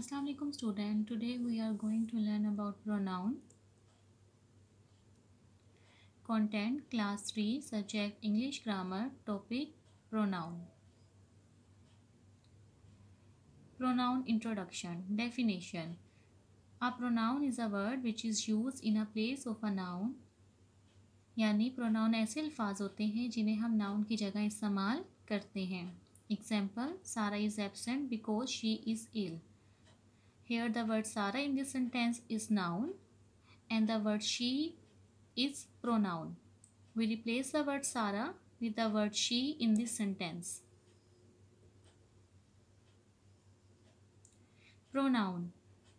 अस्सलाम वालेकुम student today we are going to learn about pronoun content class three subject English grammar topic pronoun pronoun introduction definition a pronoun is a word which is use in a place of a noun यानी pronoun ऐसे अल्फाज होते हैं जिन्हें हम noun की जगह इस्तेमाल करते हैं example Sara is absent because she is ill Here the word Sara in this sentence is noun and the word she is pronoun. We replace the word Sara with the word she in this sentence. Pronoun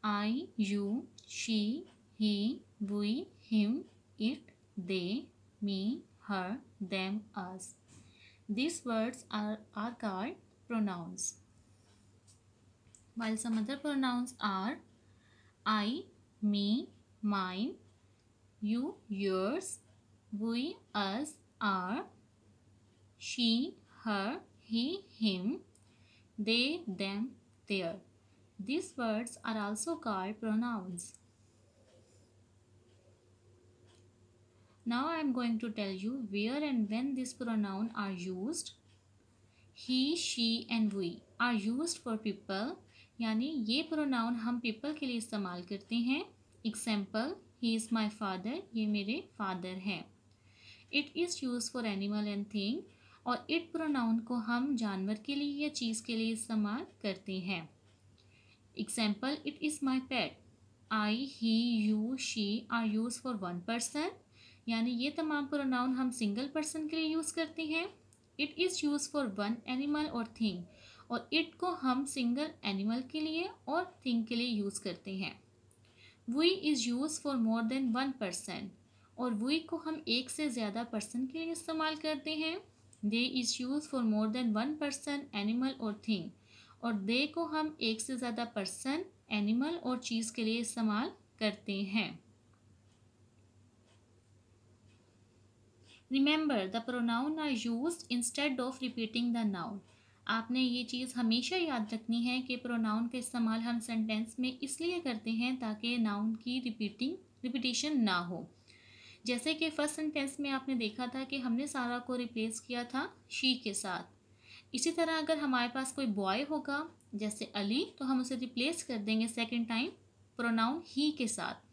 I, you, she, he, we, him, it, they, me, her, them, us. These words are, are called pronouns while some other pronouns are I, me, mine, you, yours, we, us, are, she, her, he, him, they, them, their. These words are also called pronouns. Now I am going to tell you where and when these pronouns are used. He, she and we are used for people यानी ये pronoun हम people के लिए इस्तेमाल करते हैं example he is my father ये मेरे फादर हैं it is use for animal and thing और इट प्रोनाउन को हम जानवर के लिए या चीज़ के लिए इस्तेमाल करते हैं example it is my pet I he you she are use for one person यानी ये तमाम प्रोनाउन हम सिंगल पर्सन के लिए यूज़ करते हैं it is use for one animal और थिंग और इट को हम सिंगल एनिमल के लिए और थिंग के लिए यूज़ करते हैं we is use for more than one person और वी को हम एक से ज़्यादा पर्सन के लिए इस्तेमाल करते हैं they is use for more than one person animal और थिंग और दे को हम एक से ज़्यादा पर्सन एनिमल और चीज़ के लिए इस्तेमाल करते हैं remember the pronoun are use instead of repeating the noun आपने ये चीज़ हमेशा याद रखनी है कि प्रोनाउन का इस्तेमाल हम सेंटेंस में इसलिए करते हैं ताकि नाउन की रिपीटिंग रिपीटेशन ना हो जैसे कि फर्स्ट सेंटेंस में आपने देखा था कि हमने सारा को रिप्लेस किया था शी के साथ इसी तरह अगर हमारे पास कोई बॉय होगा जैसे अली तो हम उसे रिप्लेस कर देंगे सेकेंड टाइम प्रोनाउन ही के साथ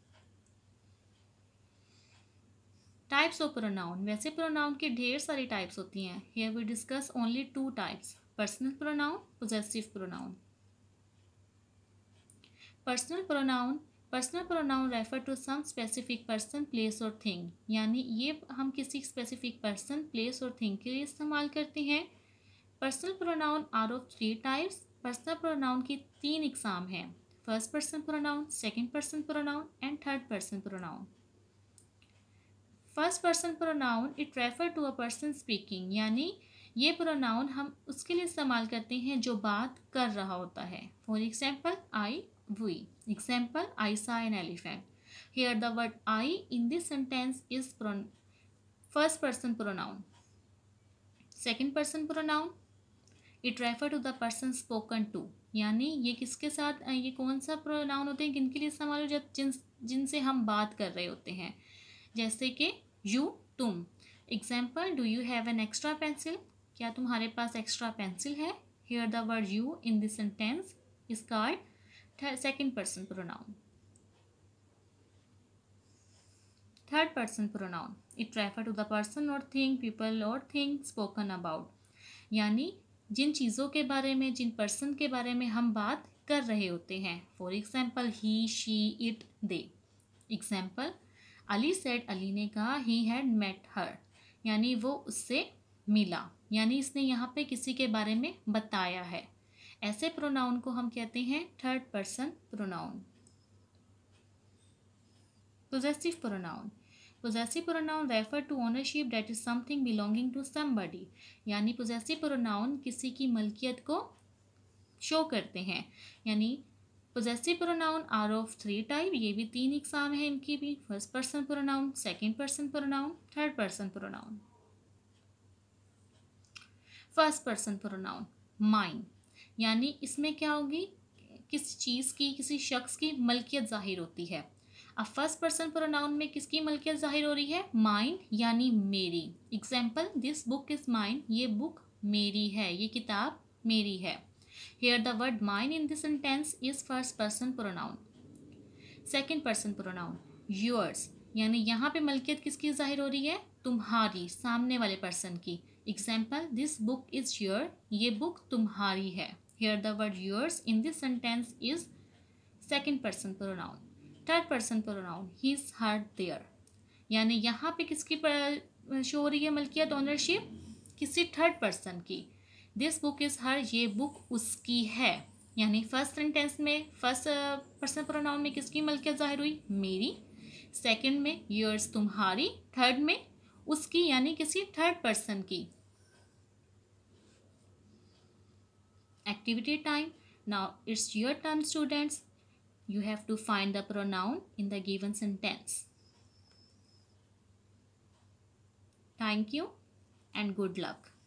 टाइप्स ऑफ प्रोनाउन वैसे प्रोनाउन के ढेर सारी टाइप्स होती हैं here we discuss only two types personal pronoun possessive pronoun personal pronoun personal pronoun refer to some specific person place और थिंग यानी ये हम किसी स्पेसिफिक पर्सन प्लेस और थिंग के लिए इस्तेमाल करते हैं personal pronoun are of three types personal pronoun की तीन एग्ज़ाम हैं first person pronoun second person pronoun and third person pronoun first person pronoun it refer to a person speaking यानी ये प्रोनाउन हम उसके लिए इस्तेमाल करते हैं जो बात कर रहा होता है for example I we example I saw an elephant here the word I in this sentence is pro first person pronoun second person pronoun it refer to the person spoken to यानी ये किसके साथ ये कौन सा pronoun होते हैं किनके लिए इस्तेमाल हो जब जिन जिनसे हम बात कर रहे होते हैं जैसे कि यू तुम example do you have an extra pencil क्या तुम्हारे पास एक्स्ट्रा पेंसिल है here the word you in this sentence is called second person pronoun third person pronoun it refer to the person और थिंग पीपल और thing spoken about यानी जिन चीज़ों के बारे में जिन पर्सन के बारे में हम बात कर रहे होते हैं for example he she it they example Ali said Ali ने कहा ही हैड मेट हर यानी वो उससे मिला यानी इसने यहाँ पे किसी के बारे में बताया है ऐसे प्रोनाउन को हम कहते हैं third person pronoun possessive pronoun possessive pronoun refer to ownership that is something belonging to somebody यानी पोजेसिव प्रोनाउन किसी की मलकियत को शो करते हैं यानी possessive pronoun are of three type ये भी तीन एग्जाम है इनकी भी first person pronoun second person pronoun third person pronoun first person pronoun mine यानी इसमें क्या होगी किस चीज़ की किसी शख्स की मलकियत जाहिर होती है अब फर्स्ट पर्सन प्रोनाउन में किसकी मलकियत जाहिर हो रही है माइन यानी मेरी example this book is mine ये बुक मेरी है ये किताब मेरी है here the word mine in this sentence is first person pronoun second person pronoun yours यानी यहाँ पे मलकियत किसकी जाहिर हो रही है तुम्हारी सामने वाले पर्सन की example this book is your ये बुक तुम्हारी है here the word yours in this sentence is second person pronoun third person pronoun he is her their यानी यहाँ पे किसकी शो हो रही है मलकियत ऑनरशिप किसी थर्ड पर्सन की दिस बुक इज़ हर ये बुक उसकी है यानी फर्स्ट सेंटेंस में फर्स्ट पर्सन प्रोनाउन में किसकी मलकियत जाहिर हुई मेरी सेकेंड में योर्स तुम्हारी थर्ड में उसकी यानी किसी थर्ड पर्सन की activity time. Now it's your turn students. You have to find the pronoun in the given sentence. Thank you and good luck.